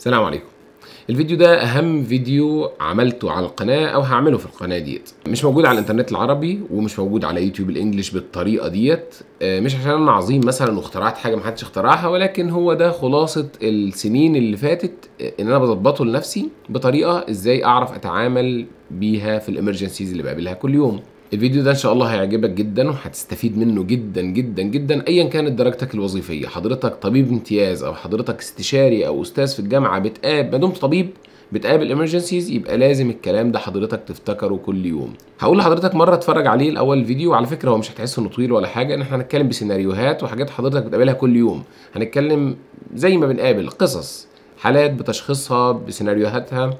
السلام عليكم الفيديو ده اهم فيديو عملته على القناه او هعمله في القناه ديت مش موجود على الانترنت العربي ومش موجود على يوتيوب الانجليش بالطريقه ديت آه، مش عشان انا عظيم مثلا واخترعت حاجه محدش اخترعها ولكن هو ده خلاصه السنين اللي فاتت آه، ان انا بظبطه لنفسي بطريقه ازاي اعرف اتعامل بيها في الامرجنسيز اللي بقابلها كل يوم الفيديو ده ان شاء الله هيعجبك جدا وهتستفيد منه جدا جدا جدا ايا كانت درجتك الوظيفيه حضرتك طبيب امتياز او حضرتك استشاري او استاذ في الجامعه بتقابل ما دمت طبيب بتقابل امرجنسيز يبقى لازم الكلام ده حضرتك تفتكره كل يوم هقول لحضرتك مره اتفرج عليه الاول الفيديو وعلى فكره هو مش هتحس انه طويل ولا حاجه ان احنا هنتكلم بسيناريوهات وحاجات حضرتك بتقابلها كل يوم هنتكلم زي ما بنقابل قصص حالات بتشخيصها بسيناريوهاتها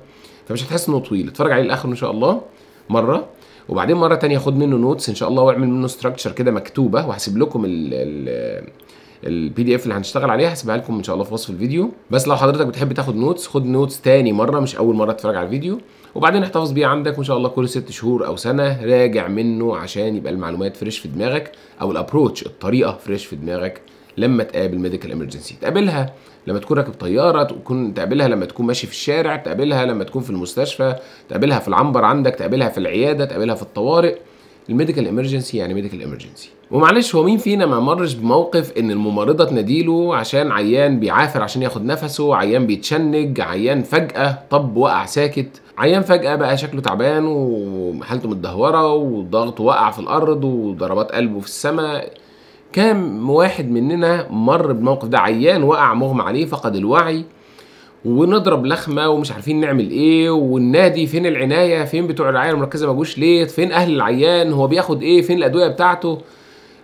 فمش هتحس انه طويل اتفرج عليه الاخر ان شاء الله مره وبعدين مره تانية خد منه نوتس ان شاء الله واعمل منه ستراكشر كده مكتوبه وهسيب لكم ال البي دي اف اللي هنشتغل عليها هسيبها لكم ان شاء الله في وصف الفيديو بس لو حضرتك بتحب تاخد نوتس خد نوتس تاني مره مش اول مره تتفرج على الفيديو وبعدين احتفظ بيه عندك وان شاء الله كل ست شهور او سنه راجع منه عشان يبقى المعلومات فريش في دماغك او الابروتش الطريقه فريش في دماغك لما تقابل ميديكال امرجنسي تقابلها لما تكون راكب طياره تكون تقابلها لما تكون ماشي في الشارع تقابلها لما تكون في المستشفى تقابلها في العنبر عندك تقابلها في العياده تقابلها في الطوارئ الميديكال امرجنسي يعني ميديكال امرجنسي ومعلش هو مين فينا ما مرش بموقف ان الممرضه تناديله عشان عيان بيعافر عشان ياخد نفسه عيان بيتشنج عيان فجاه طب وقع ساكت عيان فجاه بقى شكله تعبان وحالته متدهوره وضغطه وقع في الارض وضربات قلبه في السماء كام واحد مننا مر بالموقف ده عيان وقع مغمى عليه فقد الوعي ونضرب لخمه ومش عارفين نعمل ايه والنادي فين العنايه فين بتوع الرعايه المركزه ما جوش ليه فين اهل العيان هو بياخد ايه فين الادويه بتاعته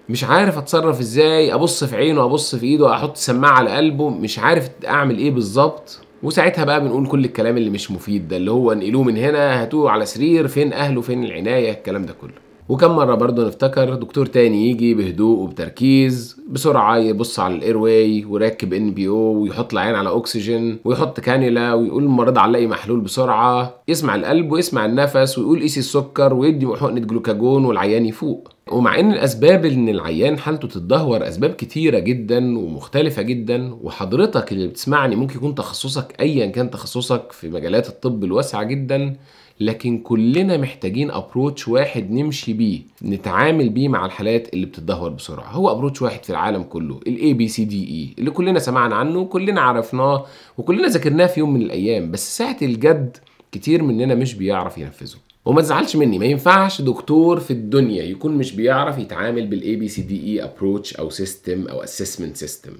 مش عارف اتصرف ازاي ابص في عينه ابص في ايده احط سماعه على قلبه مش عارف اعمل ايه بالظبط وساعتها بقى بنقول كل الكلام اللي مش مفيد ده اللي هو انقلوه من هنا هاتوه على سرير فين اهله فين العنايه الكلام ده كله وكم مرة برضه نفتكر دكتور تاني يجي بهدوء وبتركيز بسرعة يبص على الاير واي ويركب ان بي او ويحط العين على اكسجين ويحط كانيلا ويقول المريض علقي محلول بسرعة يسمع القلب ويسمع النفس ويقول قيسي السكر ويدي حقنة جلوكاجون والعيان يفوق ومع ان الاسباب ان العيان حالته تتدهور اسباب كتيره جدا ومختلفه جدا وحضرتك اللي بتسمعني ممكن يكون تخصصك ايا كان تخصصك في مجالات الطب الواسعه جدا لكن كلنا محتاجين ابروتش واحد نمشي بيه نتعامل بيه مع الحالات اللي بتتدهور بسرعه هو ابروتش واحد في العالم كله الاي بي سي دي اي اللي كلنا سمعنا عنه وكلنا عرفناه وكلنا ذاكرناه في يوم من الايام بس ساعه الجد كتير مننا مش بيعرف ينفذه وما تزعلش مني ما ينفعش دكتور في الدنيا يكون مش بيعرف يتعامل بالاي بي سي دي اي ابروتش او سيستم او اسسمنت سيستم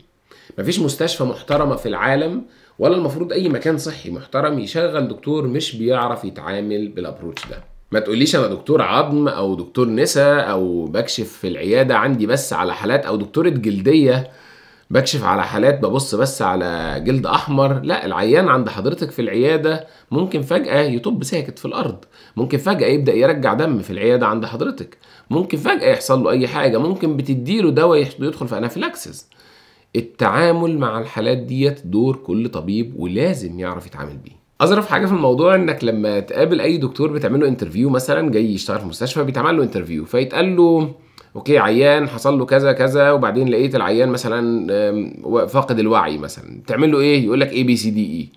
مفيش مستشفى محترمه في العالم ولا المفروض اي مكان صحي محترم يشغل دكتور مش بيعرف يتعامل بالابروتش ده ما تقوليش انا دكتور عظم او دكتور نساء او بكشف في العياده عندي بس على حالات او دكتوره جلديه بكشف على حالات ببص بس على جلد احمر لا العيان عند حضرتك في العياده ممكن فجاه يطب ساكت في الارض ممكن فجاه يبدا يرجع دم في العياده عند حضرتك ممكن فجاه يحصل له اي حاجه ممكن بتديله دواء يدخل في انافلاكسس التعامل مع الحالات ديت دور كل طبيب ولازم يعرف يتعامل بيه اظرف حاجه في الموضوع انك لما تقابل اي دكتور بتعمل له انترفيو مثلا جاي يشتغل في مستشفى بيتعمل له انترفيو فيتقال له اوكي عيان حصل له كذا كذا وبعدين لقيت العيان مثلا فاقد الوعي مثلا تعمل له ايه يقول لك اي بي سي دي اي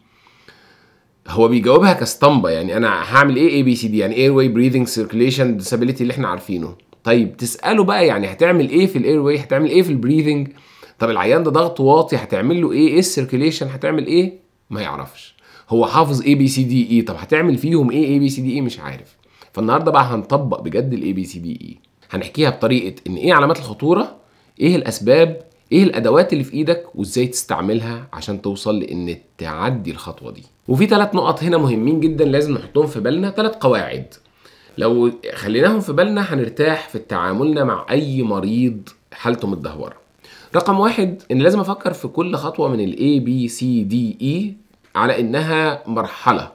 هو بيجاوبها كاسطمبه يعني انا هعمل ايه اي بي سي دي يعني اير واي بريذنج سيركيليشن ديسابيليتي اللي احنا عارفينه طيب تساله بقى يعني هتعمل ايه في الاير واي هتعمل ايه في البريذنج طب العيان ده ضغط واطي هتعمل له ايه ايه السيركيليشن هتعمل ايه ما يعرفش هو حافظ اي بي سي دي اي طب هتعمل فيهم ايه اي بي سي دي اي مش عارف فالنهارده بقى هنطبق بجد الاي بي سي دي اي هنحكيها بطريقه ان ايه علامات الخطوره ايه الاسباب ايه الادوات اللي في ايدك وازاي تستعملها عشان توصل لان تعدي الخطوه دي وفي ثلاث نقط هنا مهمين جدا لازم نحطهم في بالنا ثلاث قواعد لو خليناهم في بالنا هنرتاح في تعاملنا مع اي مريض حالته متدهوره رقم واحد ان لازم افكر في كل خطوه من الاي بي سي دي اي على انها مرحله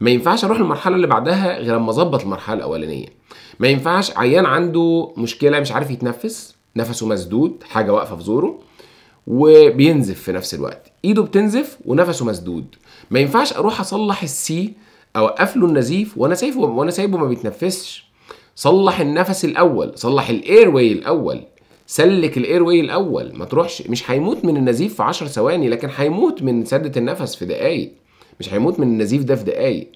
ما ينفعش اروح المرحله اللي بعدها غير لما اظبط المرحله الاولانيه ما ينفعش عيان عنده مشكله مش عارف يتنفس نفسه مسدود حاجه واقفه في زوره وبينزف في نفس الوقت ايده بتنزف ونفسه مسدود ما ينفعش اروح اصلح السي اوقف له النزيف وانا سايبه وانا سايبه ما بيتنفسش صلح النفس الاول صلح الاير واي الاول سلك الاير واي الاول ما تروحش مش هيموت من النزيف في 10 ثواني لكن هيموت من سده النفس في دقائق مش هيموت من النزيف ده في دقائق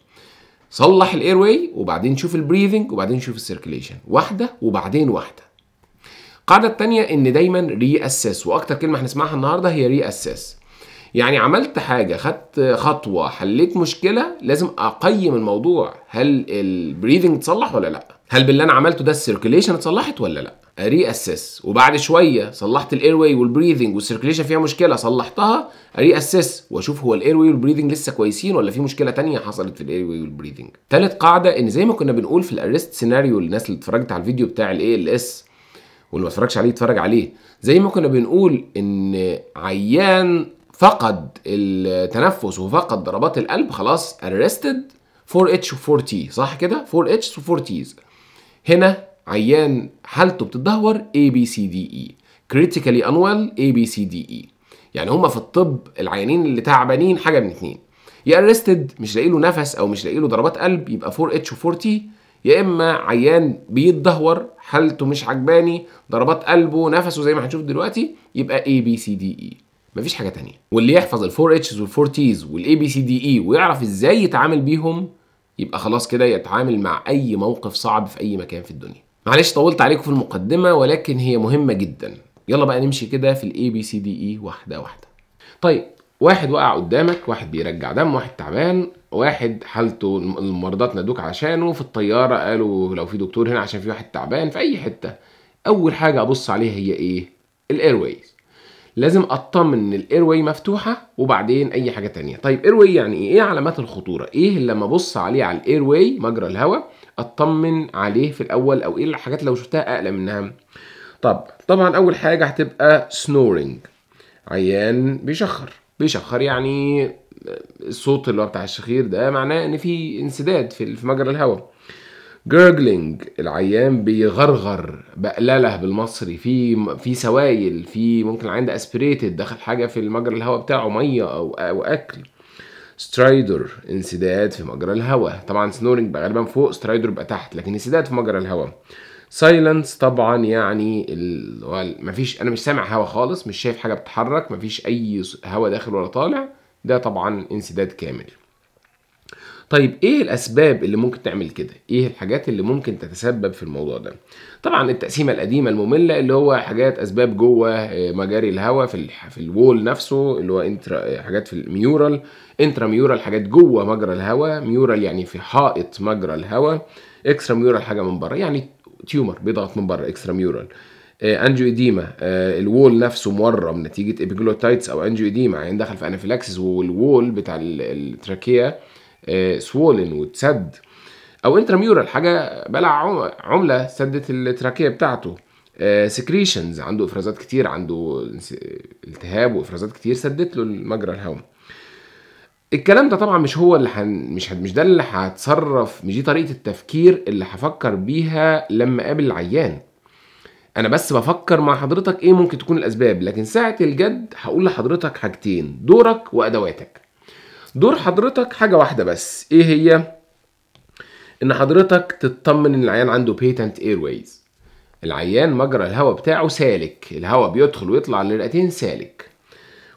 صلح الاير واي وبعدين شوف البريذنج وبعدين شوف السيركليشن واحده وبعدين واحده القاعده الثانيه ان دايما ري اسس واكتر كلمه هنسمعها النهارده هي ري اسس يعني عملت حاجه خدت خطوه حليت مشكله لازم اقيم الموضوع هل البريذنج اتصلح ولا لا هل باللي انا عملته ده السيركيليشن اتصلحت ولا لا اري اسس وبعد شويه صلحت الاير واي والبريذنج والسيركيليشن فيها مشكله صلحتها اري اسس واشوف هو الاير واي والبريذنج لسه كويسين ولا في مشكله تانية حصلت في الاير واي والبريذنج ثالث قاعده ان زي ما كنا بنقول في الاريست سيناريو للناس اللي اتفرجت على الفيديو بتاع الاي ال اس واللي ما اتفرجش عليه يتفرج عليه زي ما كنا بنقول ان عيان فقد التنفس وفقد ضربات القلب خلاص ارستد 4 اتش و 4 تي صح كده 4 اتش و 4 تيز هنا عيان حالته بتدهور A B C D E critically unwell A B C D E يعني هما في الطب العيانين اللي تعبانين حاجه من اتنين يا ارستد مش لاقي له نفس او مش لاقي له ضربات قلب يبقى 4 اتش و 4 تي يا اما عيان بيتدهور حالته مش عجباني ضربات قلبه نفسه زي ما هنشوف دلوقتي يبقى A B C D E مفيش حاجه تانية واللي يحفظ ال 4 اتشز وال 4 تيز وال A B C D E ويعرف ازاي يتعامل بيهم يبقى خلاص كده يتعامل مع اي موقف صعب في اي مكان في الدنيا معلش طولت عليكم في المقدمه ولكن هي مهمه جدا يلا بقى نمشي كده في الاي بي سي دي اي واحده واحده طيب واحد وقع قدامك واحد بيرجع دم واحد تعبان واحد حالته الممرضات نادوك عشانه في الطياره قالوا لو في دكتور هنا عشان في واحد تعبان في اي حته اول حاجه ابص عليها هي ايه الايرويز لازم اطمن ان الاير واي مفتوحه وبعدين اي حاجه تانية طيب اير واي يعني ايه ايه علامات الخطوره ايه اللي لما ابص عليه على الاير واي مجرى الهواء اطمن عليه في الاول او ايه الحاجات لو شفتها اقلق منها طب طبعا اول حاجه هتبقى سنورنج عيان بيشخر بيشخر يعني آه، الصوت اللي هو بتاع الشخير ده معناه ان في انسداد في مجرى الهواء جرجلينج العيان بيغرغر بقلله بالمصري في في سوائل في ممكن عند اسبريتد دخل حاجه في المجرى الهواء بتاعه ميه او او اكل سترايدر انسداد في مجرى الهواء طبعا سنورنج بقى غالبا فوق سترايدر بقى تحت لكن انسداد في مجرى الهواء سايلنس طبعا يعني ال... مفيش انا مش سامع هوا خالص مش شايف حاجه بتتحرك مفيش اي هواء داخل ولا طالع ده طبعا انسداد كامل طيب ايه الاسباب اللي ممكن تعمل كده ايه الحاجات اللي ممكن تتسبب في الموضوع ده طبعا التقسيمه القديمه الممله اللي هو حاجات اسباب جوه آه، مجاري الهواء في في الوول نفسه اللي هو انترا آه، حاجات في الميورال انترا ميورال حاجات جوه مجرى الهواء ميورال يعني في حائط مجرى الهواء اكسترا ميورال حاجه من بره يعني تيومر بيضغط من بره اكسترا ميورال انجيو ايديما الوول نفسه مورم نتيجه ابيجلوتايتس او انجيو ايديما يعني دخل في انافيلاكسس والوول بتاع التراكيه آه، سوولن واتسد او انتراميورال حاجه بلع عمله سدت التراكيه بتاعته سكريشنز آه، عنده افرازات كتير عنده التهاب وافرازات كتير سدت له المجرى الهوائي الكلام ده طبعا مش هو اللي حن... مش مش ده اللي هتصرف مش دي طريقه التفكير اللي هفكر بيها لما اقابل العيان انا بس بفكر مع حضرتك ايه ممكن تكون الاسباب لكن ساعه الجد هقول لحضرتك حاجتين دورك وادواتك دور حضرتك حاجه واحده بس ايه هي ان حضرتك تطمن ان العيان عنده بيتنت اير وايز العيان مجرى الهواء بتاعه سالك الهواء بيدخل ويطلع للرئتين سالك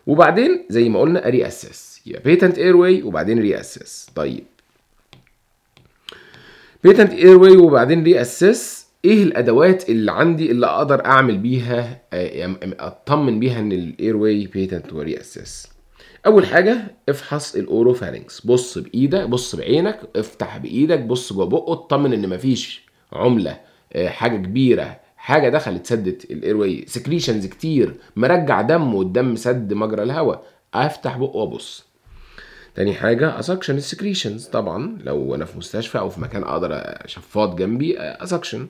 وبعدين زي ما قلنا ري اسس يبقى بيتنت اير واي وبعدين ري اسس طيب بيتنت اير واي وبعدين ري اسس ايه الادوات اللي عندي اللي اقدر اعمل بيها اطمن بيها ان الاير واي بيتنت وري اسس اول حاجه افحص الاوروفارينكس بص بايدك بص بعينك افتح بايدك بص جوه بقه اطمن ان مفيش عمله آه، حاجه كبيره حاجه دخلت سدت الايرواي سكريشنز كتير مرجع دم والدم سد مجرى الهواء افتح بقه وابص تاني حاجة اسكشن السكريشنز طبعا لو انا في مستشفى او في مكان اقدر شفاط جنبي اسكشن آه،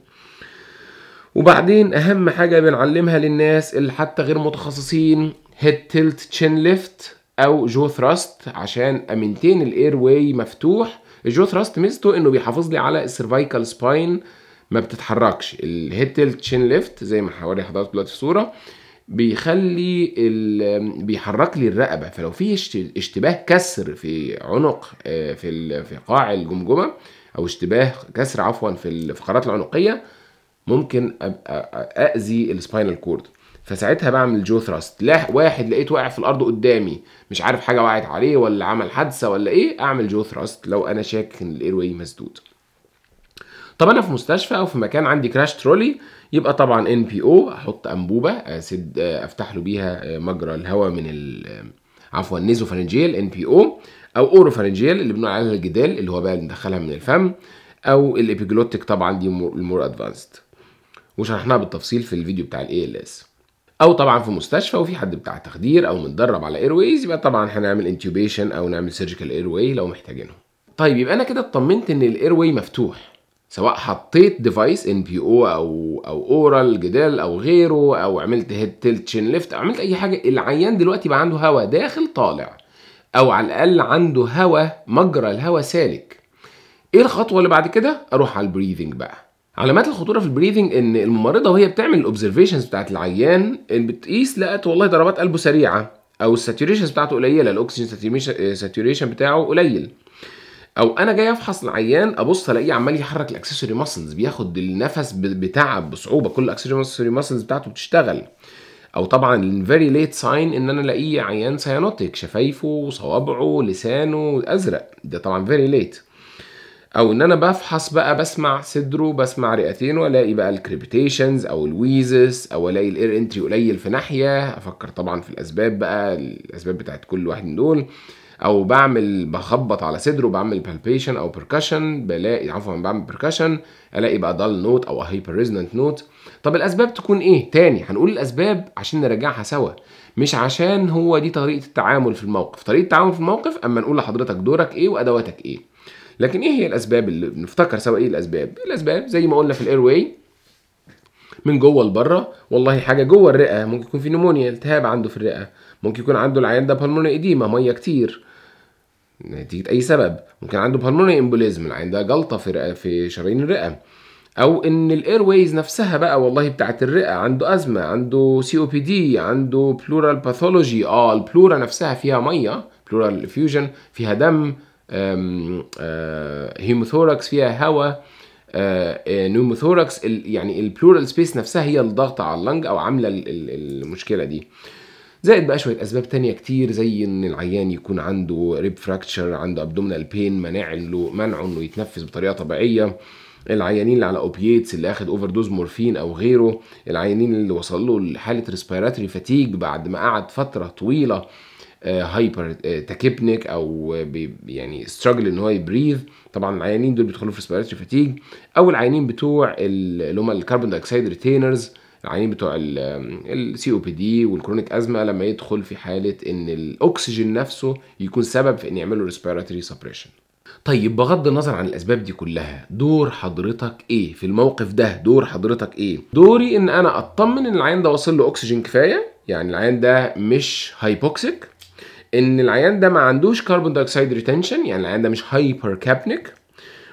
وبعدين اهم حاجة بنعلمها للناس اللي حتى غير متخصصين هيد تلت تشين ليفت او جو ثراست عشان امنتين الاير واي مفتوح الجو ثراست ميزته انه بيحافظ لي على السيرفايكال سباين ما بتتحركش الهيد تشين ليفت زي ما حوالي حضرتك دلوقتي في الصوره بيخلي بيحرك لي الرقبه فلو في اشتباه كسر في عنق آه، في في قاع الجمجمه او اشتباه كسر عفوا في الفقرات العنقيه ممكن ابقى اذي السباينال كورد فساعتها بعمل جو ثراست واحد لقيته واقع في الارض قدامي مش عارف حاجه وقعت عليه ولا عمل حادثه ولا ايه اعمل جو ثراست لو انا شاك ان الاير واي مسدود طب انا في مستشفى او في مكان عندي كراش ترولي يبقى طبعا ان بي او احط انبوبه اسد آه، افتح له بيها آه، مجرى الهواء من ال آه، عفوا نيزوفارنجيال ان بي او او اوروفارنجيال اللي بنقول عليها الجدال اللي هو بقى ندخلها من الفم او الابيجلوتيك طبعا دي المور ادفانسد وشرحناها بالتفصيل في الفيديو بتاع الاي ال اس او طبعا في مستشفى وفي حد بتاع تخدير او متدرب على ايرويز يبقى طبعا هنعمل انتوبيشن او نعمل سيرجيكال ايرواي لو محتاجينهم طيب يبقى انا كده اطمنت ان الايرواي مفتوح سواء حطيت ديفايس ان بي او او او اورال جدال او غيره او عملت هيد تيلت شين ليفت او عملت اي حاجه العيان دلوقتي بقى عنده هواء داخل طالع او على الاقل عنده هواء مجرى الهواء سالك ايه الخطوه اللي بعد كده اروح على البريذنج بقى علامات الخطوره في البريذنج ان الممرضه وهي بتعمل الاوبزرفيشنز بتاعت العيان ان بتقيس لقت والله ضربات قلبه سريعه او الساتوريشنز بتاعته قليله الاكسجين آه، ساتوريشن بتاعه قليل او انا جاي افحص العيان ابص الاقيه عمال يحرك الاكسسوري ماسلز بياخد النفس بتعب بصعوبه كل الاكسسوري ماسلز بتاعته بتشتغل او طبعا فيري ليت ساين ان انا الاقيه عيان سيانوتيك شفايفه صوابعه لسانه ازرق ده طبعا فيري ليت او ان انا بفحص بقى بسمع صدره بسمع رئتينه والاقي بقى الكريبتيشنز او الويزس او الاقي الاير انتري قليل في ناحيه افكر طبعا في الاسباب بقى الاسباب بتاعت كل واحد من دول او بعمل بخبط على صدره بعمل بالبيشن او بركشن بلاقي عفوا بعمل بركشن الاقي بقى دال نوت او هايبر ريزونانت نوت طب الاسباب تكون ايه تاني هنقول الاسباب عشان نراجعها سوا مش عشان هو دي طريقه التعامل في الموقف طريقه التعامل في الموقف اما نقول لحضرتك دورك ايه وادواتك ايه لكن ايه هي الاسباب اللي بنفتكر سوا ايه الاسباب الاسباب زي ما قلنا في الاير واي من جوه لبره والله حاجه جوه الرئه ممكن يكون في نمونيا التهاب عنده في الرئه ممكن يكون عنده العيان ده بالمونيا اديما ميه كتير نتيجه اي سبب ممكن عنده بالمونيا امبوليزم العيان ده جلطه في رئة في شرايين الرئه او ان الاير ويز نفسها بقى والله بتاعه الرئه عنده ازمه عنده سي او بي دي عنده بلورال باثولوجي اه البلورا نفسها فيها ميه بلورال فيوجن فيها دم هيموثوركس فيها هواء نيوموثوركس يعني البلورال سبيس نفسها هي الضغط على اللنج او عامله المشكله دي زائد بقى شويه اسباب تانية كتير زي ان العيان يكون عنده ريب فراكتشر عنده ابدومينال بين مانع له منعه انه يتنفس بطريقه طبيعيه العيانين اللي على اوبييتس اللي اخد اوفر دوز مورفين او غيره العيانين اللي وصل له لحاله ريسبيراتوري فاتيج بعد ما قعد فتره طويله هايبر آه، آه، تاكيبنيك او آه، يعني ستراجل ان هو يبريذ طبعا العيانين دول بيدخلوا في ريسبيراتوري فاتيج او العيانين بتوع اللي هم الكربون دايكسيد ريتينرز العيانين بتوع السي او بي دي والكرونيك ازمه لما يدخل في حاله ان الاكسجين نفسه يكون سبب في ان يعملوا ريسبيراتوري سبريشن طيب بغض النظر عن الاسباب دي كلها دور حضرتك ايه في الموقف ده دور حضرتك ايه دوري ان انا اطمن ان العيان ده واصل له اكسجين كفايه يعني العيان ده مش هايبوكسيك ان العيان ده ما عندوش كربون دايوكسيد ريتنشن يعني العيان ده مش هايبر كابنيك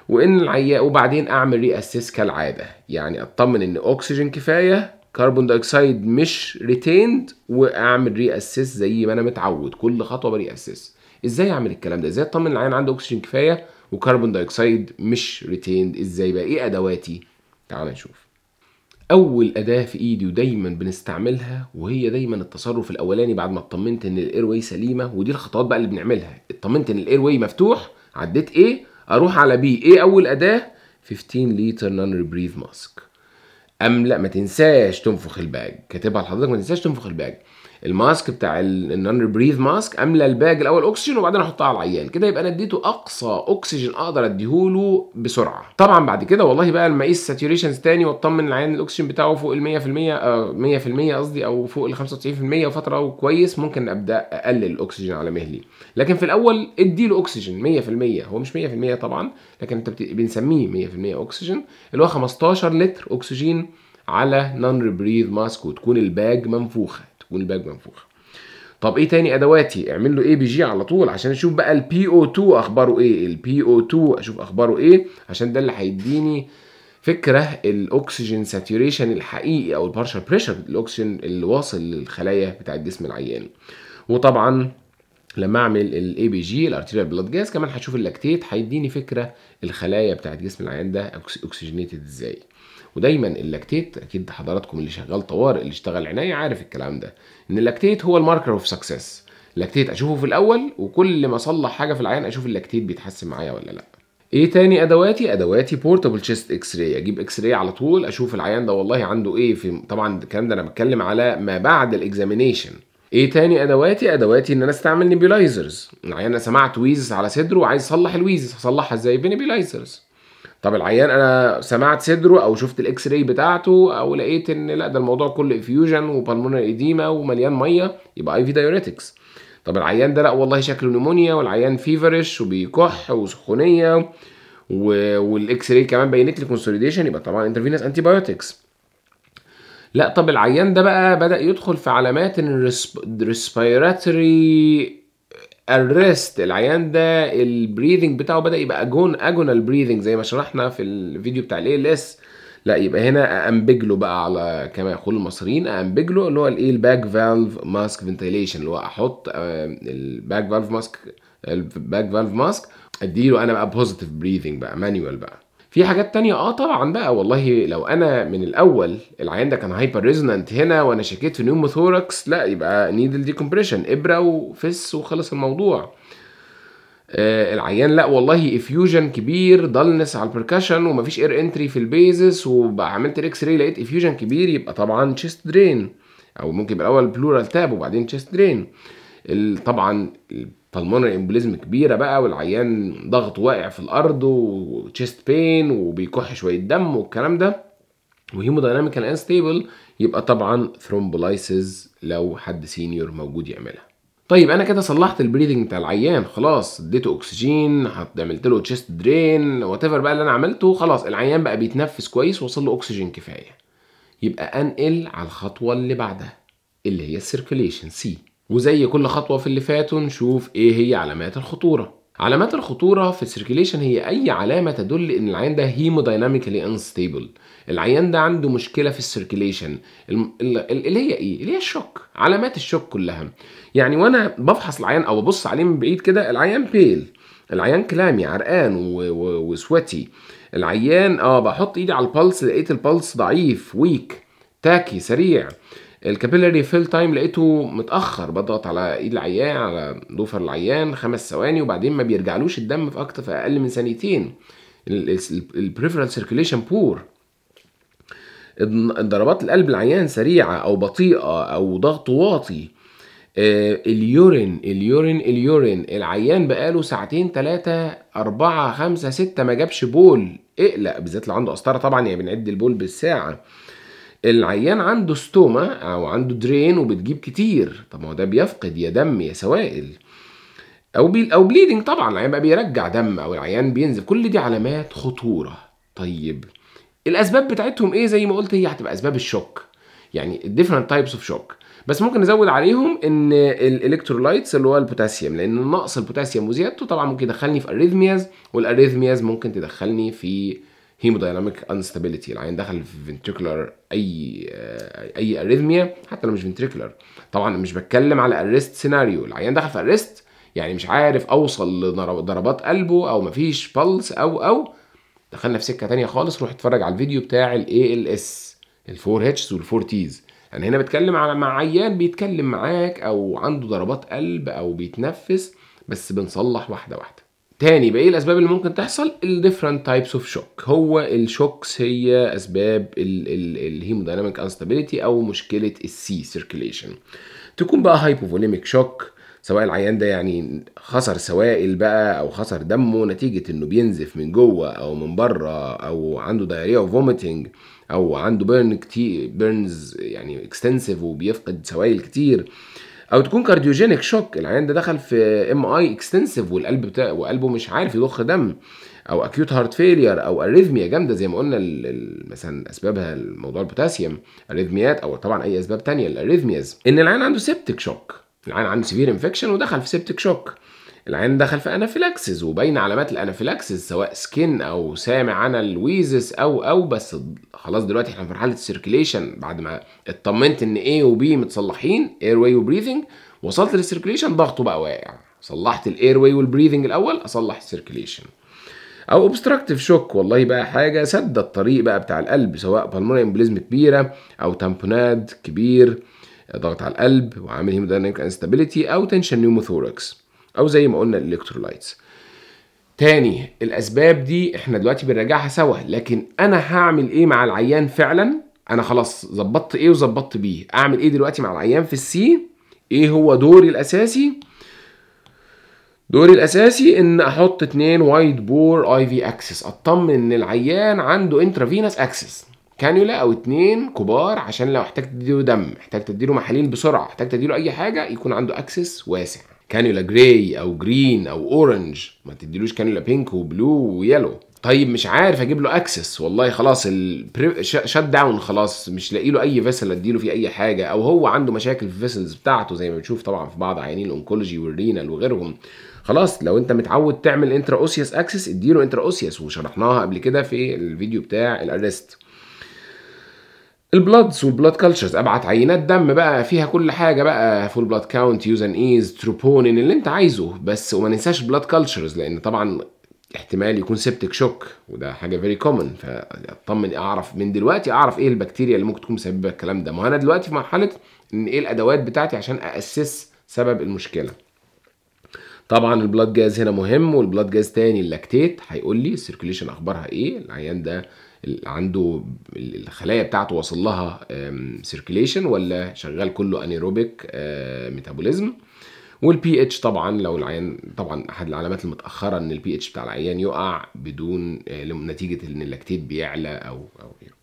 وان العيان وبعدين اعمل ري اسيس كالعاده يعني اطمن ان اكسجين كفايه كربون دايوكسيد مش ريتيند واعمل ري اسيس زي ما انا متعود كل خطوه بري اسيس ازاي اعمل الكلام ده ازاي اطمن العيان عنده اكسجين كفايه وكربون دايوكسيد مش ريتيند ازاي بقى ايه ادواتي تعال نشوف اول اداه في ايدي ودايما بنستعملها وهي دايما التصرف الاولاني بعد ما اطمنت ان الاير واي سليمه ودي الخطوات بقى اللي بنعملها اطمنت ان الاير واي مفتوح عديت ايه اروح على بي ايه اول اداه 15 لتر نون ريبريف ماسك املا ما تنساش تنفخ الباج كاتبها لحضرتك ما تنساش تنفخ الباج الماسك بتاع النون بريث ماسك املى الباج الاول اكسجين وبعدين احطها على العيان كده يبقى انا اديته اقصى اكسجين اقدر اديهوله بسرعه طبعا بعد كده والله بقى لما اقيس ساتوريشنز تاني واطمن العيان الاكسجين بتاعه فوق ال 100% آه 100% قصدي او فوق ال 95% وفتره كويس ممكن ابدا اقلل الاكسجين على مهلي لكن في الاول ادي له اكسجين 100% هو مش 100% طبعا لكن انت بنسميه 100% اكسجين اللي هو 15 لتر اكسجين على نون ريبريذ ماسك وتكون الباج منفوخه والباقي منفوخه طب ايه تاني ادواتي اعمل له اي بي جي على طول عشان اشوف بقى البي او 2 اخباره ايه البي او 2 اشوف اخباره ايه عشان ده اللي هيديني فكره الاكسجين ساتوريشن الحقيقي او البارشال بريشر الاكسجين اللي واصل للخلايا بتاعت الجسم العيان وطبعا لما اعمل الاي بي جي الارتيريال بلاد جاز كمان هشوف اللاكتيت هيديني فكره الخلايا بتاعت جسم العيان ده اكسجينيتد ازاي ودايما اللاكتيت اكيد حضراتكم اللي شغال طوارئ اللي اشتغل عنايه عارف الكلام ده ان اللاكتيت هو الماركر اوف سكسس اللاكتيت اشوفه في الاول وكل ما اصلح حاجه في العيان اشوف اللاكتيت بيتحسن معايا ولا لا ايه تاني ادواتي ادواتي بورتابل تشيست اكس راي اجيب اكس راي على طول اشوف العيان ده والله عنده ايه في طبعا الكلام ده انا بتكلم على ما بعد الاكزامينيشن ايه تاني ادواتي ادواتي ان انا استعمل نيبيلايزرز العيان انا سمعت ويز على صدره وعايز اصلح الويز هصلحها ازاي بنيبيلايزرز طب العيان انا سمعت صدره او شفت الاكس راي بتاعته او لقيت ان لا ده الموضوع كله افيوجن وبالمونر ايديما ومليان ميه يبقى اي في دايوريتكس طب العيان ده لا والله شكله نيمونيا والعيان فيفرش وبيكح وسخونيه والاكس راي كمان بينت لي كونسوليديشن يبقى طبعا انترفينس انتي بايوتكس لا طب العيان ده بقى بدا يدخل في علامات الريسبيراتوري الريست العيان ده البريذنج بتاعه بدا يبقى جون اجونال بريذنج زي ما شرحنا في الفيديو بتاع الاي ال اس لا يبقى هنا له بقى على كما يقول المصريين له اللي هو الايه الباك فالف ماسك فنتيليشن اللي هو احط الباك فالف ماسك الباك فالف ماسك اديله انا بقى بوزيتيف بريذنج بقى مانيوال بقى في حاجات تانية اه طبعا بقى والله لو انا من الاول العيان ده كان هايبر ريزونانت هنا وانا شكيت في نيوموثوركس لا يبقى نيدل ديكمبريشن ابره وفس وخلص الموضوع آه العيان لا والله افيوجن كبير ضلنس على البركشن ومفيش اير انتري في البيزس وعملت الاكس راي لقيت افيوجن كبير يبقى طبعا تشيست درين او ممكن يبقى الاول بلورال تاب وبعدين تشيست درين طبعا بالمونري امبوليزم كبيره بقى والعيان ضغط واقع في الارض وتشيست بين وبيكح شويه دم والكلام ده وهيمودايناميكال انستيبل يبقى طبعا ثرومبولايسز لو حد سينيور موجود يعملها طيب انا كده صلحت البريدنج بتاع العيان خلاص اديته اكسجين عملت له تشيست درين وات بقى اللي انا عملته خلاص العيان بقى بيتنفس كويس وصل له اكسجين كفايه يبقى انقل على الخطوه اللي بعدها اللي هي السيركيليشن سي وزي كل خطوة في اللي فاتوا نشوف إيه هي علامات الخطورة علامات الخطورة في السيركيليشن هي أي علامة تدل إن العيان ده هيمودايناميكالي انستيبل العيان ده عنده مشكلة في السيركيليشن اللي هي إيه؟ اللي هي الشوك علامات الشوك كلها يعني وأنا بفحص العيان أو ببص عليه من بعيد كده العيان بيل العيان كلامي عرقان وسوتي العيان اه بحط ايدي على البلس لقيت البلس ضعيف ويك تاكي سريع الكابيلاري فيل تايم لقيته متاخر بضغط على ايد العيان على ضفر العيان خمس ثواني وبعدين ما بيرجعلوش الدم في اكتر في اقل من ثانيتين البريفرال سيركيليشن بور ضربات القلب العيان سريعه او بطيئه او ضغط واطي آه، اليورين اليورين اليورين العيان بقاله ساعتين تلاتة أربعة خمسة ستة ما جابش بول اقلق بالذات لو عنده قسطرة طبعا يعني بنعد البول بالساعة العيان عنده ستوما او عنده درين وبتجيب كتير طب ما هو ده بيفقد يا دم يا سوائل او بي او بليدنج طبعا العيان بقى بيرجع دم او العيان بينزل كل دي علامات خطوره طيب الاسباب بتاعتهم ايه زي ما قلت هي هتبقى اسباب الشوك يعني الديفرنت تايبس اوف شوك بس ممكن نزود عليهم ان الالكترولايتس اللي هو البوتاسيوم لان نقص البوتاسيوم وزيادته طبعا ممكن يدخلني في اريثمياز والاريثمياز ممكن تدخلني في هيمودايناميك انستابيليتي العين دخل في فنتريكولار اي اي اريثميا حتى لو مش فنتريكولار طبعا مش بتكلم على اريست سيناريو العيان دخل في اريست يعني مش عارف اوصل لضربات قلبه او مفيش بلس او او دخلنا في سكه تانية خالص روح اتفرج على الفيديو بتاع الاي ال اس الفور هيتشز والفور تيز انا هنا بتكلم على مع عيان بيتكلم معاك او عنده ضربات قلب او بيتنفس بس بنصلح واحده واحده تاني بقى ايه الاسباب اللي ممكن تحصل الديفرنت تايبس اوف شوك هو الشوكس هي اسباب الهيمودايناميك انستابيليتي او مشكله السي سيركيليشن تكون بقى هايبوفوليميك شوك سواء العيان ده يعني خسر سوائل بقى او خسر دمه نتيجه انه بينزف من جوه او من بره او عنده دايريا وفوميتنج او عنده بيرن كتير بيرنز يعني اكستنسيف وبيفقد سوائل كتير او تكون كارديوجينيك شوك العيان ده دخل في ام اي اكستنسيف والقلب بتاع وقلبه مش عارف يضخ دم او اكيوت هارت فيلير او اريثميا جامده زي ما قلنا مثلا اسبابها موضوع البوتاسيوم اريثميات او طبعا اي اسباب تانية الاريثمياز ان العيان عنده سيبتك شوك العيان عنده سيفير انفكشن ودخل في سيبتك شوك العين دخل في انافيلاكسيس وبين علامات الانافيلاكسيس سواء سكين او سامع انا الويزس او او بس خلاص دلوقتي احنا في مرحله السيركليشن بعد ما اطمنت ان اي وبي متصلحين اير واي وبريذنج وصلت للسيركليشن ضغطه بقى واقع صلحت الاير واي والبريذنج الاول اصلح السيركليشن او اوبستراكتيف شوك والله بقى حاجه سد الطريق بقى بتاع القلب سواء بالمونري امبليزم كبيره او تامبوناد كبير ضغط على القلب وعامل هيمودايناميك انستابيليتي او تنشن نيوموثوركس او زي ما قلنا الالكترولايتس تاني الاسباب دي احنا دلوقتي بنراجعها سوا لكن انا هعمل ايه مع العيان فعلا انا خلاص ظبطت ايه وظبطت بيه اعمل ايه دلوقتي مع العيان في السي ايه هو دوري الاساسي دوري الاساسي ان احط اتنين وايد بور اي في اكسس اطمن ان العيان عنده انترافينس اكسس كانيولا او اتنين كبار عشان لو احتاج تديله دم احتاج تديله محاليل بسرعه احتاج تديله اي حاجه يكون عنده اكسس واسع كانيولا جراي او جرين او اورنج ما تديلوش كانيولا بينك وبلو ويلو طيب مش عارف اجيب له اكسس والله خلاص شت داون خلاص مش لاقي له اي فيسل اديله فيه اي حاجه او هو عنده مشاكل في الفيسلز بتاعته زي ما بنشوف طبعا في بعض عيانين الانكولوجي والرينال وغيرهم خلاص لو انت متعود تعمل انترا اوسيس اكسس اديله انترا اوسيس وشرحناها قبل كده في الفيديو بتاع الارست البلادز والبلاد كلتشرز ابعت عينات دم بقى فيها كل حاجه بقى فول بلاد كاونت يوز ان ايز تروبونين اللي انت عايزه بس وما ننساش بلاد كلتشرز لان طبعا احتمال يكون سبتك شوك وده حاجه فيري كومن فاطمن اعرف من دلوقتي اعرف ايه البكتيريا اللي ممكن تكون مسببه الكلام ده ما انا دلوقتي في مرحله ان ايه الادوات بتاعتي عشان اسس سبب المشكله طبعا البلاد جاز هنا مهم والبلاد جاز تاني اللاكتيت هيقول لي السيركيليشن اخبارها ايه العيان ده عنده الخلايا بتاعته واصل لها سيركيليشن ولا شغال كله انيروبيك ميتابوليزم والبي اتش طبعا لو العيان طبعا احد العلامات المتاخره ان البي اتش بتاع العيان يقع بدون آه، نتيجه ان اللاكتيت بيعلى او او غيره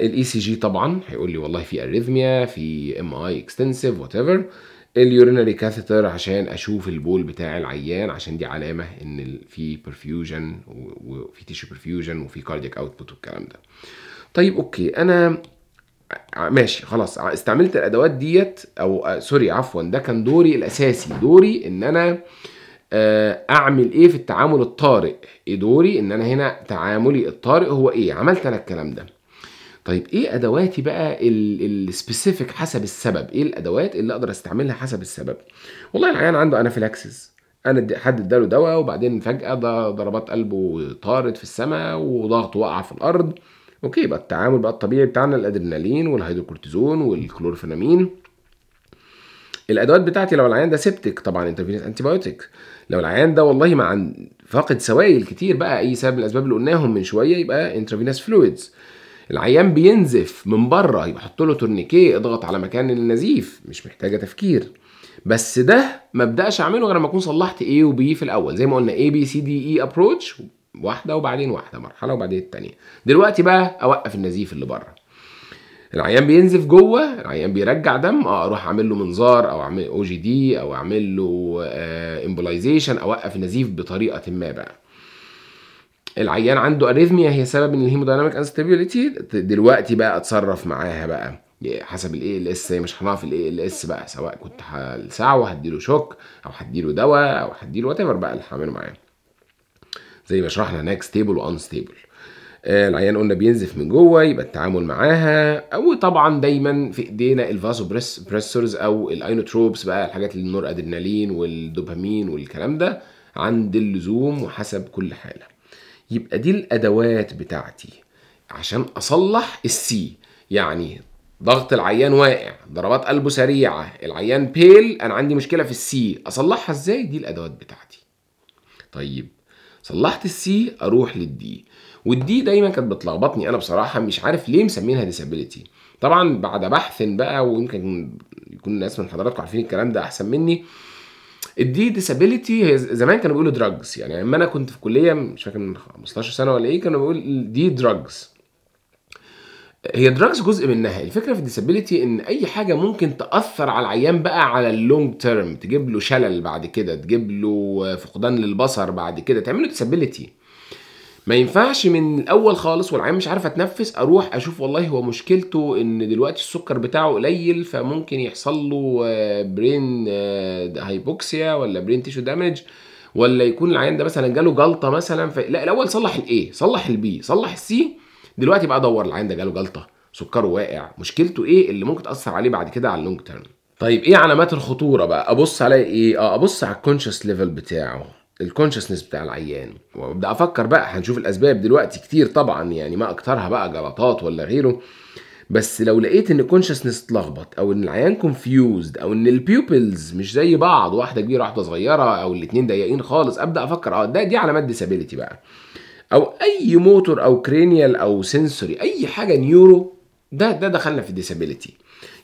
الاي سي جي طبعا هيقول لي والله في اريثميا في ام اي اكستنسيف وات ايفر اليورينري كاثيتر عشان اشوف البول بتاع العيان عشان دي علامه ان في برفيوجن وفي تيشو برفيوجن وفي كاردياك اوتبوت والكلام ده طيب اوكي انا ماشي خلاص استعملت الادوات ديت او آه، سوري عفوا ده كان دوري الاساسي دوري ان انا آه، اعمل ايه في التعامل الطارئ ايه دوري ان انا هنا تعاملي الطارئ هو ايه عملت انا الكلام ده طيب ايه ادواتي بقى السبيسيفيك حسب السبب ايه الادوات اللي اقدر استعملها حسب السبب والله العيان عنده انافلاكسس انا حد اداله دواء وبعدين فجاه ده ضربات قلبه طارت في السماء وضغطه وقع في الارض اوكي بقى التعامل بقى الطبيعي بتاعنا الادرينالين والهيدروكورتيزون والكلورفينامين الادوات بتاعتي لو العيان ده سبتك طبعا انت انتي لو العيان ده والله ما عند فاقد سوائل كتير بقى اي سبب من الاسباب اللي قلناهم من شويه يبقى انترفينس فلويدز العيان بينزف من بره يبقى حط له تورنيكيه اضغط على مكان النزيف مش محتاجه تفكير بس ده ما ابداش اعمله غير لما اكون صلحت A B في الاول زي ما قلنا A B C D E approach واحده وبعدين واحده مرحله وبعدين الثانيه دلوقتي بقى اوقف النزيف اللي بره العيان بينزف جوه العيان بيرجع دم اه اروح اعمل له منظار او اعمل او جي دي او اعمل له امبلايزيشن آه، اوقف نزيف بطريقه ما بقى العيان عنده اريثميا هي سبب ان الهيموداينامك انستابيليتي دلوقتي بقى اتصرف معاها بقى يعني حسب الاي ال اس مش هنعرف الاي ال اس بقى سواء كنت هلسعه وهديله شوك او هديله دواء او هديله وات ايفر بقى اللي هعمله معاه زي ما شرحنا هناك ستيبل وان ستيبل العيان قلنا بينزف من جوه يبقى التعامل معاها او طبعا دايما في ايدينا الفازو بريسورز او الاينوتروبس بقى الحاجات اللي النور ادرينالين والدوبامين والكلام ده عند اللزوم وحسب كل حاله يبقى دي الادوات بتاعتي عشان اصلح السي يعني ضغط العيان واقع ضربات قلبه سريعه العيان بيل انا عندي مشكله في السي اصلحها ازاي دي الادوات بتاعتي طيب صلحت السي اروح للدي والدي دايما كانت بتلخبطني انا بصراحه مش عارف ليه مسمينها ديسابيليتي طبعا بعد بحث بقى ويمكن يكون الناس من حضراتكم عارفين الكلام ده احسن مني الدي ديسابيلتي هي زمان كانوا بيقولوا دراجز يعني لما انا كنت في كليه مش فاكر من 15 سنه ولا ايه كانوا بيقول دي دراجز هي دراجز جزء منها الفكره في الديسابيلتي ان اي حاجه ممكن تاثر على العيان بقى على اللونج تيرم تجيب له شلل بعد كده تجيب له فقدان للبصر بعد كده تعمل له ما ينفعش من الاول خالص والعيان مش عارف اتنفس اروح اشوف والله هو مشكلته ان دلوقتي السكر بتاعه قليل فممكن يحصل له برين آه، هايبوكسيا آه، ولا برين تيشو دامج ولا يكون العيان ده مثلا جاله جلطه مثلا ف... لا الاول صلح الايه صلح البي صلح السي دلوقتي بقى ادور العيان ده جاله جلطه سكره واقع مشكلته ايه اللي ممكن تاثر عليه بعد كده على اللونج تيرم طيب ايه علامات الخطوره بقى ابص على ايه اه ابص على الكونشس ليفل بتاعه الكونشسنس بتاع العيان وابدا افكر بقى هنشوف الاسباب دلوقتي كتير طبعا يعني ما اكترها بقى جلطات ولا غيره بس لو لقيت ان الكونشسنس اتلخبط او ان العيان كونفيوزد او ان البيوبلز مش زي بعض واحده كبيره واحده صغيره او الاثنين ضيقين خالص ابدا افكر اه ده دي علامات ديسابيلتي بقى او اي موتور او كرينيال او سنسوري اي حاجه نيورو ده ده دخلنا في الديسابيلتي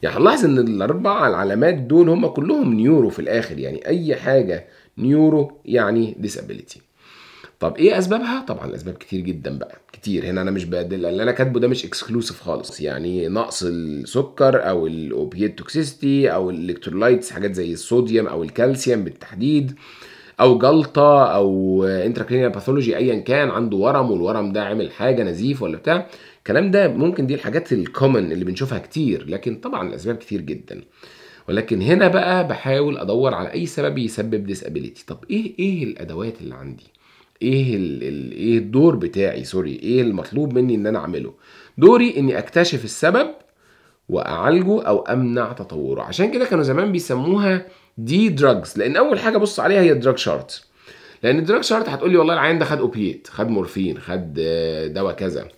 يعني هنلاحظ ان الاربع العلامات دول هم كلهم نيورو في الاخر يعني اي حاجه نيورو يعني ديسابيلتي طب ايه اسبابها طبعا الاسباب كتير جدا بقى كتير هنا انا مش بدل اللي انا كاتبه ده مش اكسكلوسيف خالص يعني نقص السكر او الاوبيت توكسيستي او الالكترولايتس حاجات زي الصوديوم او الكالسيوم بالتحديد او جلطه او انتراكرينال باثولوجي ايا كان عنده ورم والورم ده عامل حاجه نزيف ولا بتاع الكلام ده ممكن دي الحاجات الكومن اللي بنشوفها كتير لكن طبعا الاسباب كتير جدا ولكن هنا بقى بحاول ادور على اي سبب يسبب ديسابيليتي طب ايه ايه الادوات اللي عندي ايه الـ الـ ايه الدور بتاعي سوري ايه المطلوب مني ان انا اعمله دوري اني اكتشف السبب واعالجه او امنع تطوره عشان كده كانوا زمان بيسموها دي دراجز لان اول حاجه بص عليها هي الدراج شارت لان الدراج شارت هتقول لي والله العيان ده خد اوبييت خد مورفين خد آه، دواء كذا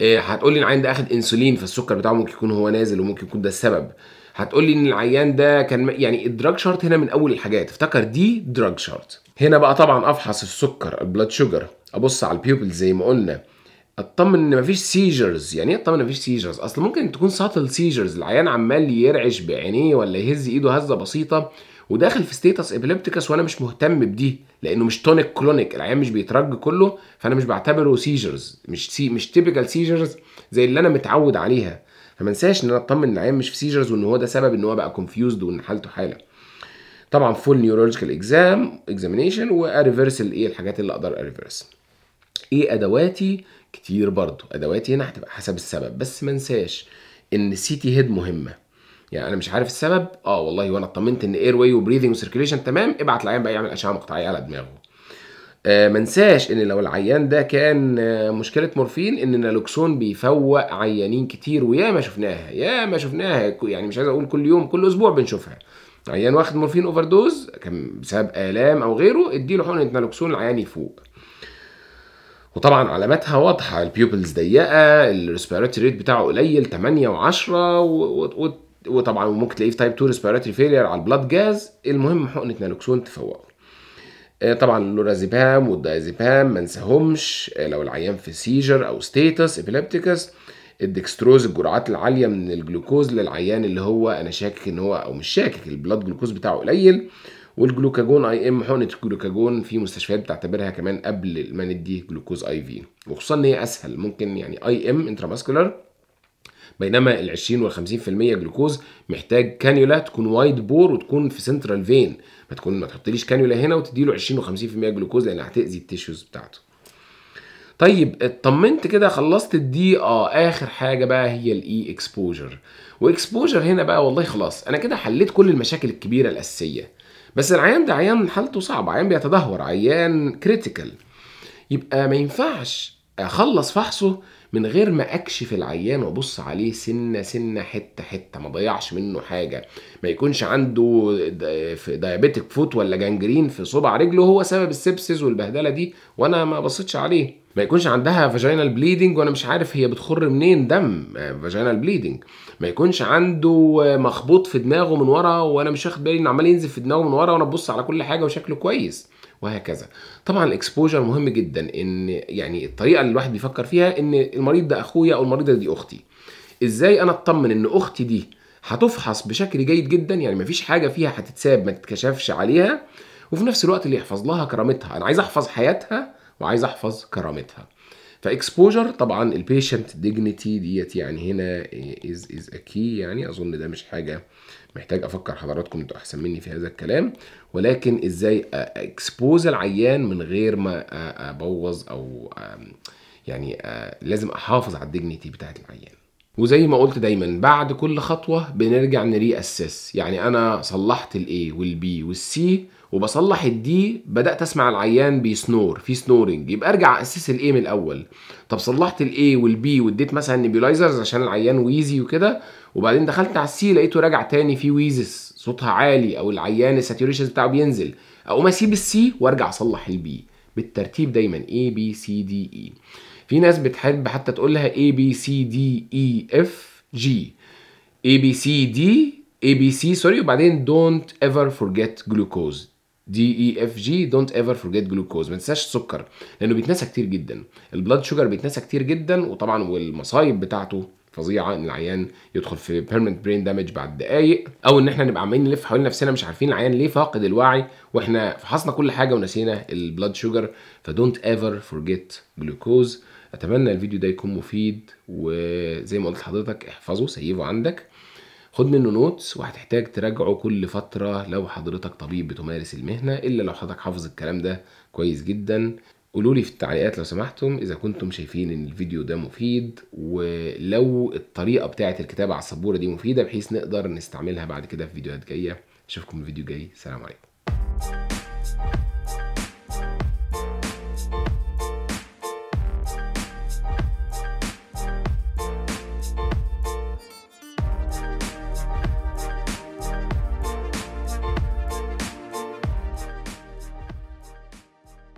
آه، هتقول لي العين ده اخد انسولين فالسكر بتاعه ممكن يكون هو نازل وممكن يكون ده السبب هتقول لي ان العيان ده كان يعني الدراج شارت هنا من اول الحاجات افتكر دي دراج شارت هنا بقى طبعا افحص السكر البلاد شوجر ابص على البيوبل زي ما قلنا اطمن ان مفيش سيجرز يعني ايه اطمن مفيش سيجرز اصل ممكن تكون ساتل سيجرز العيان عمال يرعش بعينيه ولا يهز ايده هزه بسيطه وداخل في ستيتس ابليبتيكس وانا مش مهتم بدي لانه مش تونيك كلونيك العيان مش بيترج كله فانا مش بعتبره سيجرز مش سي مش تيبيكال سيجرز زي اللي انا متعود عليها فما انساش ان انا اطمن العيان مش في سيجرز وان هو ده سبب ان هو بقى كونفيوزد وان حالته حاله طبعا فول نيورولوجيكال اكزام اكزامينشن وريفرسال ايه الحاجات اللي اقدر اريفرس ايه ادواتي كتير برضو ادواتي هنا هتبقى حسب السبب بس ما انساش ان سي تي هيد مهمه يعني انا مش عارف السبب اه والله وانا اطمنت ان اير واي وبريذنج وسيركيليشن تمام ابعت العيان بقى يعمل اشعه مقطعيه على دماغه آه، منساش ان لو العيان ده كان آه، مشكله مورفين ان نالوكسون بيفوق عيانين كتير وياما شفناها ياما شفناها يعني مش عايز اقول كل يوم كل اسبوع بنشوفها عيان واخد مورفين اوفر دوز كان بسبب الام او غيره اديله حقنه نالوكسون العيان يفوق وطبعا علاماتها واضحه البيوبلز ضيقه الريسبيراتوري ريت بتاعه قليل 8 و10 وطبعا ممكن تلاقيه في تايب 2 ريسبيراتوري فيلير على البلاد جاز المهم حقنه نالوكسون تفوقه آه، طبعا اللورازيبام والدايزيبام ما ننساهمش آه، لو العيان في سيجر او ستيتس ابيليبتيكس الدكستروز الجرعات العاليه من الجلوكوز للعيان اللي هو انا شاكك ان هو او مش شاكك البلاد جلوكوز بتاعه قليل والجلوكاجون اي ام حقنه الجلوكاجون في مستشفيات بتعتبرها كمان قبل ما ندي جلوكوز اي في وخصوصا ان هي اسهل ممكن يعني اي ام انتراماسكولار بينما ال 20 وال 50% جلوكوز محتاج كانيولا تكون وايد بور وتكون في سنترال فين ما تكون ما تحطليش كانيولا هنا وتديله 20 و50% جلوكوز لان هتاذي التيشوز بتاعته طيب اطمنت كده خلصت الدي اه اخر حاجه بقى هي الاي اكسبوجر واكسبوجر هنا بقى والله خلاص انا كده حليت كل المشاكل الكبيره الاساسيه بس العيان ده عيان حالته صعبه عيان بيتدهور عيان كريتيكال يبقى ما ينفعش اخلص فحصه من غير ما اكشف العيان وابص عليه سنه سنه حته حته ما ضيعش منه حاجه ما يكونش عنده دايابيتك فوت ولا جنجرين في صبع رجله هو سبب السبسس والبهدله دي وانا ما بصيتش عليه ما يكونش عندها فاجينال بليدنج وانا مش عارف هي بتخر منين دم فاجينال آه، بليدنج ما يكونش عنده مخبوط في دماغه من ورا وانا مش واخد بالي ان عمال ينزف في دماغه من ورا وانا ببص على كل حاجه وشكله كويس وهكذا طبعا الاكسبوجر مهم جدا ان يعني الطريقه اللي الواحد بيفكر فيها ان المريض ده اخويا او المريضه دي اختي ازاي انا اطمن ان اختي دي هتفحص بشكل جيد جدا يعني مفيش حاجه فيها هتتساب ما تتكشفش عليها وفي نفس الوقت اللي يحفظ لها كرامتها انا عايز احفظ حياتها وعايز احفظ كرامتها فاكسبوجر طبعا البيشنت ديجنيتي ديت يعني هنا از از اكي يعني اظن ده مش حاجه محتاج افكر حضراتكم انتوا احسن مني في هذا الكلام ولكن ازاي اكسبوز العيان من غير ما ابوظ او يعني لازم احافظ على الديجنيتي بتاعت العيان وزي ما قلت دايما بعد كل خطوه بنرجع نري اسس يعني انا صلحت الاي والبي والسي وبصلح الدي بدات اسمع العيان بيسنور في سنورنج يبقى ارجع اسس الاي من الاول طب صلحت الاي والبي واديت مثلا نيبيولايزرز عشان العيان ويزي وكده وبعدين دخلت على السي لقيته راجع تاني في ويزس صوتها عالي او العيان الساتوريشن بتاعه بينزل اقوم اسيب السي وارجع اصلح البي بالترتيب دايما اي بي سي دي اي في ناس بتحب حتى تقول لها اي بي سي دي اي اف جي اي بي سي دي اي بي سي سوري وبعدين دونت ايفر فورجيت جلوكوز دي اي اف جي دونت ايفر فورجيت جلوكوز ما تنساش السكر لانه بيتنسى كتير جدا البلاد شوجر بيتنسى كتير جدا وطبعا والمصايب بتاعته فظيعه ان العيان يدخل في بيرمنت برين دامج بعد دقائق او ان احنا نبقى عمالين نلف حوالين نفسنا مش عارفين العيان ليه فاقد الوعي واحنا فحصنا كل حاجه ونسينا البلاد شوجر فدونت ايفر فورجيت جلوكوز اتمنى الفيديو ده يكون مفيد وزي ما قلت لحضرتك احفظه سيبه عندك خد منه نوتس وهتحتاج تراجعه كل فترة لو حضرتك طبيب بتمارس المهنة إلا لو حضرتك حافظ الكلام ده كويس جدا قولوا لي في التعليقات لو سمحتم اذا كنتم شايفين ان الفيديو ده مفيد ولو الطريقه بتاعه الكتابه على السبوره دي مفيده بحيث نقدر نستعملها بعد كده في فيديوهات جايه اشوفكم الفيديو الجاي سلام عليكم